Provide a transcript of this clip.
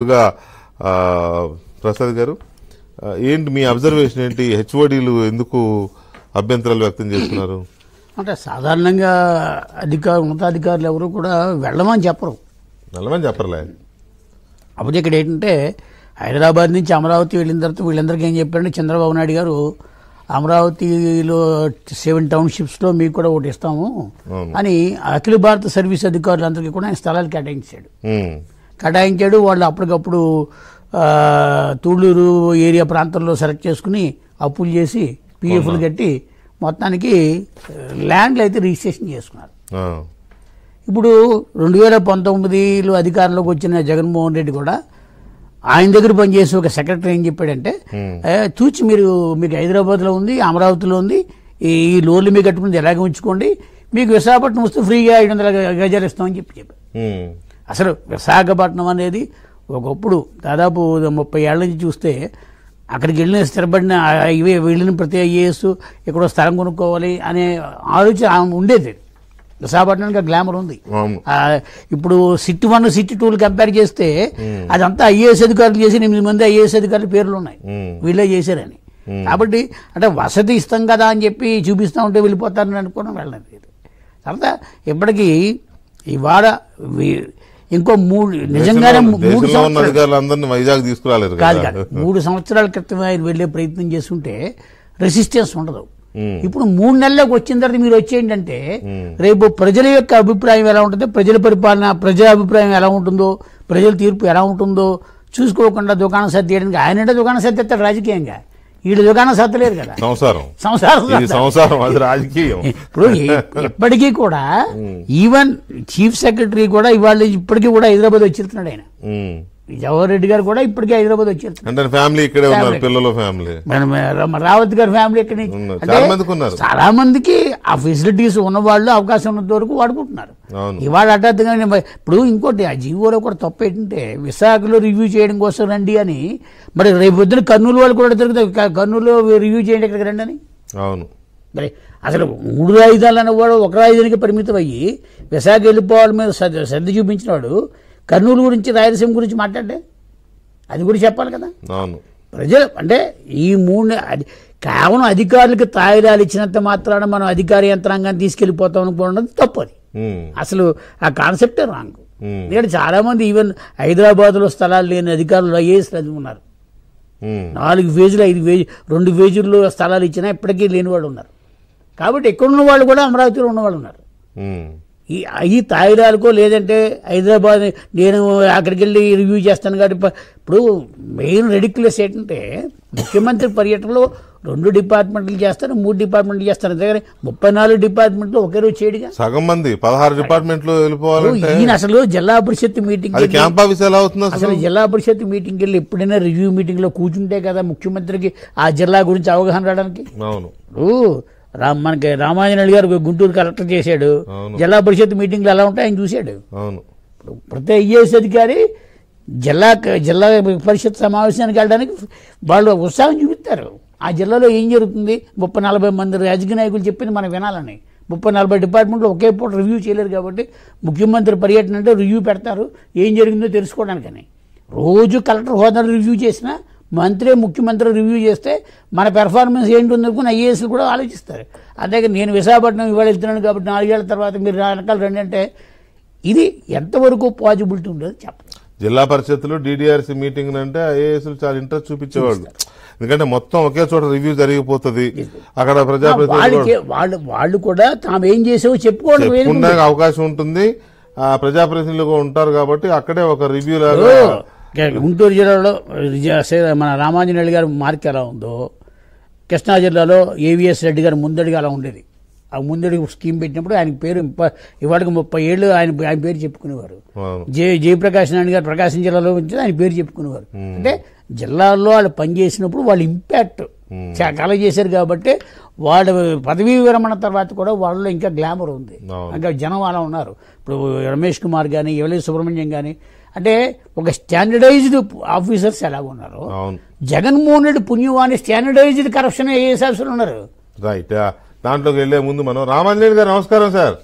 ముందుగా ప్రసాద్ గారు ఏంటి మీ అబ్జర్వేషన్ ఏంటి హెచ్ఓడీలు ఎందుకు అభ్యంతరాలు వ్యక్తం చేస్తున్నారు అంటే సాధారణంగా అధికారు ఉన్నతాధికారులు ఎవరు కూడా వెళ్ళమని చెప్పరు వెళ్ళమని చెప్పరులే అప్పుడు ఇక్కడ ఏంటంటే హైదరాబాద్ నుంచి అమరావతి వెళ్ళిన తర్వాత వీళ్ళందరికీ ఏం చెప్పారంటే చంద్రబాబు నాయుడు గారు అమరావతిలో సెవెన్ టౌన్షిప్స్లో మీకు కూడా ఒకటి ఇస్తాము అని అఖిల భారత సర్వీస్ అధికారులందరికీ కూడా ఆయన స్థలాలు కేటాయించాడు కేటాయించాడు వాళ్ళు అప్పటికప్పుడు తూళ్ళూరు ఏరియా ప్రాంతంలో సెలెక్ట్ చేసుకుని అప్పులు చేసి పిఎఫ్లు కట్టి మొత్తానికి ల్యాండ్లు అయితే రిజిస్ట్రేషన్ చేసుకున్నారు ఇప్పుడు రెండు వేల పంతొమ్మిదిలో అధికారంలోకి వచ్చిన జగన్మోహన్ రెడ్డి కూడా ఆయన దగ్గర పనిచేసి ఒక సెక్రటరీ ఏం చెప్పాడంటే చూచి మీరు మీకు హైదరాబాద్లో ఉంది అమరావతిలో ఉంది ఈ లోన్లు మీకు కట్టుకుంది ఎలాగే ఉంచుకోండి మీకు విశాఖపట్నం వస్తే ఫ్రీగా ఐదు వందల గజాలు ఇస్తామని చెప్పి చెప్పారు అసలు విశాఖపట్నం అనేది ఒకప్పుడు దాదాపు ముప్పై ఏళ్ళ నుంచి చూస్తే అక్కడికి వెళ్ళిన స్థిరపడిన ఇవి వెళ్ళిన ప్రతి ఐఏఎస్ ఎక్కడో స్థలం కొనుక్కోవాలి అనే ఆలోచన ఉండేది విశాఖపట్నానికి గ్లామర్ ఉంది ఇప్పుడు సిటీ వన్ సిట్ టూలు కంపేర్ చేస్తే అదంతా ఐఏఎస్ అధికారులు చేసి ఎనిమిది మంది ఐఏఎస్ అధికారులు పేర్లు ఉన్నాయి వీళ్ళే చేశారని కాబట్టి అంటే వసతి ఇస్తాం కదా అని చెప్పి చూపిస్తూ ఉంటే వెళ్ళిపోతారని అనుకోవడం వెళ్ళలేదు తర్వాత ఇప్పటికీ ఇవాళ ఇంకో మూడు నిజంగానే మూడు సంవత్సరాలు వైజాగ్ కాదు కాదు మూడు సంవత్సరాల క్రితమే ఆయన వెళ్లే ప్రయత్నం చేస్తుంటే రెసిస్టెన్స్ ఉండదు ఇప్పుడు మూడు నెలలకు వచ్చిన తర్వాత మీరు వచ్చేయండి అంటే రేపు ప్రజల యొక్క అభిప్రాయం ఎలా ఉంటుందో ప్రజల పరిపాలన ప్రజల అభిప్రాయం ఎలా ఉంటుందో ప్రజల తీర్పు ఎలా ఉంటుందో చూసుకోకుండా దుకాణం సర్దేయడానికి ఆయన దుకాణం సర్దేస్తాడు రాజకీయంగా వీడు దుకాణం సత్తలేదు కదా సంసారం సంసారం సంసారం అది రాజకీయం ఇప్పుడు ఇప్పటికీ కూడా ఈవెన్ చీఫ్ సెక్రటరీ కూడా ఇవాళ ఇప్పటికీ కూడా హైదరాబాద్ వచ్చిరుతున్నాడు ఆయన జవహర్ రెడ్డి గారు కూడా ఇప్పటికే హైదరాబాద్ వచ్చారు ఫ్యామిలీ ఇక్కడే ఉన్నారు పిల్లల ఫ్యామిలీ రావత్ గారి ఫ్యామిలీ ఇక్కడ చాలా మందికి ఆ ఫెసిలిటీస్ ఉన్న వాళ్ళు అవకాశం ఉన్నంత వరకు వాడుకుంటున్నారు ఇవాళ హఠాత్తుగా ఇప్పుడు ఇంకోటి ఆ జీవోలో కూడా తప్పు ఏంటంటే విశాఖలో రివ్యూ చేయడం కోసం రండి అని మరి రేపు పొద్దున కర్నూలు వాళ్ళు కూడా తిరుగుతారు కర్నూలు రివ్యూ చేయండి ఇక్కడికి రండి అని అవును మరి అసలు మూడు రాజధానులు కూడా ఒక రాజధానికి పరిమితం అయ్యి విశాఖ వెళ్ళిపోవాలి మీద శ్రద్ధ వాడు కర్నూలు గురించి రాయలసీమ గురించి మాట్లాడే అది కూడా చెప్పాలి కదా ప్రజలు అంటే ఈ మూడు కేవలం అధికారులకు తాయిలాలు ఇచ్చినంత మాత్రాన మనం అధికార యంత్రాంగాన్ని తీసుకెళ్ళిపోతాం అనుకోవడం తప్పు అది అసలు ఆ కాన్సెప్టే రాంగ్ ఎందుకంటే మంది ఈవెన్ హైదరాబాద్లో స్థలాలు లేని అధికారులు ఐఏఎస్ ఉన్నారు నాలుగు ఫేజులు ఐదు ఫేజ్ రెండు ఫేజుల్లో స్థలాలు ఇచ్చినా ఇప్పటికీ వాళ్ళు ఉన్నారు కాబట్టి ఎక్కడున్న వాళ్ళు కూడా అమరావతిలో ఉన్నవాళ్ళు ఉన్నారు ఈ అవి తాగిరాలకో లేదంటే హైదరాబాద్ నేను అక్కడికి వెళ్ళి రివ్యూ చేస్తాను కాబట్టి ఇప్పుడు మెయిన్ రెడిక్యులస్ ఏంటంటే ముఖ్యమంత్రి పర్యటనలో రెండు డిపార్ట్మెంట్లు చేస్తారు మూడు డిపార్ట్మెంట్లు చేస్తారు అంతేగాని ముప్పై నాలుగు డిపార్ట్మెంట్లు ఒకే రోజు చేయడుగా సగం మంది పదహారు డిపార్ట్మెంట్లు వెళ్ళిపోవాలి ఈయన అసలు జిల్లా పరిషత్ మీటింగ్ అవుతుంది అసలు జిల్లా పరిషత్ మీటింగ్ వెళ్ళి ఎప్పుడైనా రివ్యూ మీటింగ్లో కూర్చుంటే కదా ముఖ్యమంత్రికి ఆ జిల్లా గురించి అవగాహన రావడానికి అవును మనకి రామాంజనేయులు గారు గుంటూరు కలెక్టర్ చేశాడు జిల్లా పరిషత్ మీటింగ్లు ఎలా ఉంటాయని చూశాడు ప్రతి ఐఏఎస్ అధికారి జిల్లా జిల్లా పరిషత్ సమావేశానికి వెళ్ళడానికి వాళ్ళు ఉత్సాహం చూపిస్తారు ఆ జిల్లాలో ఏం జరుగుతుంది ముప్పై నలభై మంది రాజకీయ నాయకులు చెప్పింది మనం వినాలని ముప్పై నలభై డిపార్ట్మెంట్లు ఒకే పూట రివ్యూ చేయలేరు కాబట్టి ముఖ్యమంత్రి పర్యటన అంటే రివ్యూ పెడతారు ఏం జరిగిందో తెలుసుకోవడానికని రోజు కలెక్టర్ హోదాలు రివ్యూ చేసినా మంత్రి ముఖ్యమంత్రి రివ్యూ చేస్తే మన పెర్ఫార్మెన్స్ ఏంటి ఉందనుకుని ఐఏఎస్లు కూడా ఆలోచిస్తారు అంతే నేను విశాఖపట్నం ఇవాళ వెళ్తున్నాను కాబట్టి నాలుగేళ్ల తర్వాత మీరు రకాలు రండి అంటే ఇది ఎంతవరకు పాజిబిలిటీ ఉండదు చెప్పండి జిల్లా పరిషత్తులో డిడిఆర్సి మీటింగ్ అంటే ఐఏఎస్లు చాలా ఇంట్రెస్ట్ చూపించేవాళ్ళు ఎందుకంటే మొత్తం ఒకే చోట రివ్యూ జరిగిపోతుంది అక్కడ ప్రజాప్రతినిధి వాళ్ళు వాళ్ళు కూడా తాము ఏం చేసావో చెప్పుకోవడం అవకాశం ఉంటుంది ప్రజాప్రతినిధులుగా ఉంటారు కాబట్టి అక్కడే ఒక రివ్యూ లాగా గుంటూరు జిల్లాలో మన రామాంజనేయులు గారు మార్క్ ఎలా ఉందో కృష్ణా జిల్లాలో ఏవిఎస్ రెడ్డి గారు ముందడిగా అలా ఉండేది ఆ ముందడుగు స్కీమ్ పెట్టినప్పుడు ఆయన పేరు ఇవాళకి ముప్పై ఏళ్ళు ఆయన ఆయన పేరు చెప్పుకునేవారు జయ జయప్రకాశ్ నాయుడు గారు ప్రకాశం జిల్లాలో ఉంచి ఆయన పేరు చెప్పుకునేవారు అంటే జిల్లాల్లో వాళ్ళు పనిచేసినప్పుడు వాళ్ళు ఇంపాక్ట్ చాలా చేశారు కాబట్టి వాళ్ళు పదవీ విరమణ తర్వాత కూడా వాళ్ళలో ఇంకా గ్లామర్ ఉంది ఇంకా జనం అలా ఉన్నారు ఇప్పుడు రమేష్ కుమార్ కానీ ఎవలే సుబ్రహ్మణ్యం కానీ అంటే ఒక స్టాండర్డైజ్డ్ ఆఫీసర్స్ ఎలా ఉన్నారు జగన్మోహన్ రెడ్డి పుణ్యవాణి స్టాండర్డైజ్డ్ కరప్షన్ ఏ ఆఫీసర్లు ఉన్నారు రైట్ దాంట్లోకి వెళ్లే ముందు మనం రామాంజనేయులు గారు నమస్కారం సార్